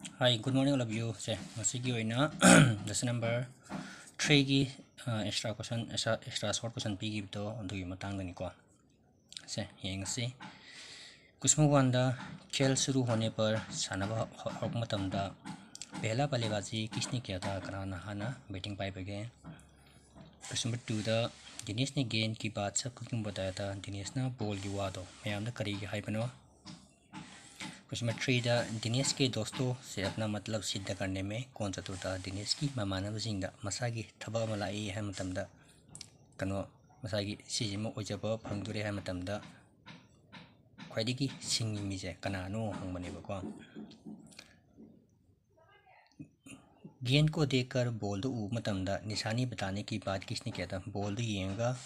hi good morning all of ꯌꯨꯁꯦ ꯉꯁꯤꯒꯤ ꯑꯣꯏꯅ ꯂꯦꯁꯟ ꯅꯝꯕꯔ ꯊ꯭ꯔꯤꯒꯤ extra question extra short question ꯄꯤꯈꯤꯕꯗꯣ ꯑꯗꯨꯒꯤ ꯃꯇꯥꯡꯗꯅꯤꯀꯣ ꯁꯦ ꯌꯦꯡꯉꯁꯤ कुसुम वांदा खेल शुरू होने पर सानवा हकमतमदा पहला बल्लेबाजी किसने किया था कराना बैटिंग पाई बगे कुसुम टू द दिनेश ने गेंद की बात सब कुछ बताया था दिनेश ना बॉल की वादो मैम करेगी हाई कॉस्मेट्री द दिनेश के दोस्तों से अपना मतलब सिद्ध करने में कौन सा तुटा दिनेश की मैं मानव सिंह मसागी थब मलाई है मतम कनो मसागी सिजिम उजब फंगदुरे है मतम खैदगी कनानो हंगने वो गेंद को देखकर बोल्द ऊ मतम निशानी बताने की बात किसने कहता बोल्द येगा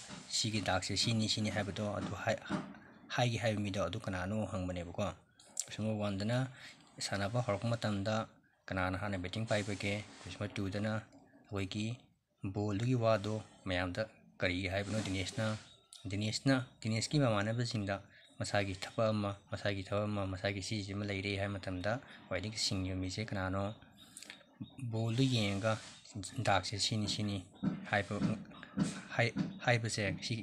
सिगी दाग से सीनी सीनी है बतो हाई हाई मीद कनानो हंगने वो ꯁꯨꯝꯃꯔ ꯋꯥꯟꯗꯅ ꯁꯥꯟꯅꯕ ꯍꯧꯔꯛꯄ ꯃꯇꯝꯗ ꯀꯅꯥꯅ ꯍꯥꯟꯅ ꯕꯦꯠꯇꯤꯡ ꯄꯥꯏꯕꯒꯦ ꯁꯨꯝꯃꯔ ꯇꯨꯗꯅ ꯑꯩꯈꯣꯏꯒꯤ ꯕꯣꯜꯗꯨꯒꯤ ꯋꯥꯗꯣ ꯃꯌꯥꯝꯗ ꯀꯔꯤ ꯍꯥꯏꯕꯅꯣ ꯗꯤꯅꯦꯁꯅ ꯗꯤꯅꯦꯁꯅ ꯗꯤꯅꯦꯁꯀꯤ ꯃꯃꯥꯟꯅꯕꯁꯤꯡꯗ ꯃꯁꯥꯒꯤ ꯊꯕꯛ ꯑꯃ ꯃꯁꯥꯒꯤ ꯊꯕꯛ ꯑꯃ ꯃꯁꯥꯒꯤ ꯁꯤꯁꯤꯃ ꯂꯩꯔꯦ ꯍꯥꯏꯕ ꯃꯇꯝꯗ ꯈ꯭ꯋꯥꯏꯗꯒꯤ ꯁꯤꯡꯉꯤꯕ ꯃꯤꯁꯦ ꯀꯅꯥꯅꯣ ꯕꯣꯜꯗꯨ ꯌꯦꯡꯉꯒ ꯗꯥꯛꯁꯦ ꯁꯤꯅꯤ ꯁꯤꯅꯤ ꯍꯥꯏꯕ ꯍꯥꯏꯕꯁꯦ ꯁꯤ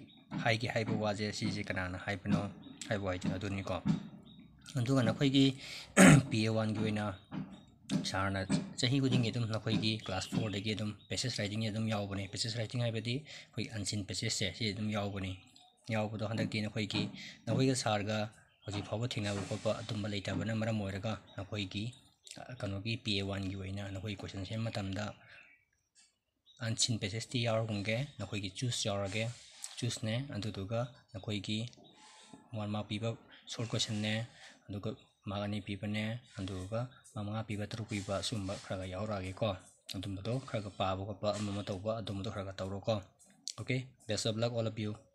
ꯍꯥꯏꯒꯦ ꯍꯥꯏꯕ ꯋꯥꯁꯦ ꯁꯤꯁꯦ ꯀꯅꯥꯅ ꯍꯥꯏꯕꯅꯣ ꯍꯥꯏꯕ ꯋꯥꯍꯩꯗꯣ ꯑꯗꯨꯅꯤꯀꯣ सारना चाही कुछ ही की क्लास फोर पेसेस राइटिंग एकदम पेसेस राइटिंग है बती कोई अनसिन पेसेस है ये नई की ना कोई का सार का वो जी फावत ठीक ना वो की कनो की वन की वही ना ना क्वेश्चन से मत पेसेस ती यार कुंगे की चूस यार के चूस ने कोई की मार मार पीब sol ko shen ne ando ko ma ga ni pi pa ne ando ko ma ma ga pi pa tru pi pa su ma kra ga ko ando mo do kra ga pa bo ga pa ma ma to mo do kra tau ro ko okay best of luck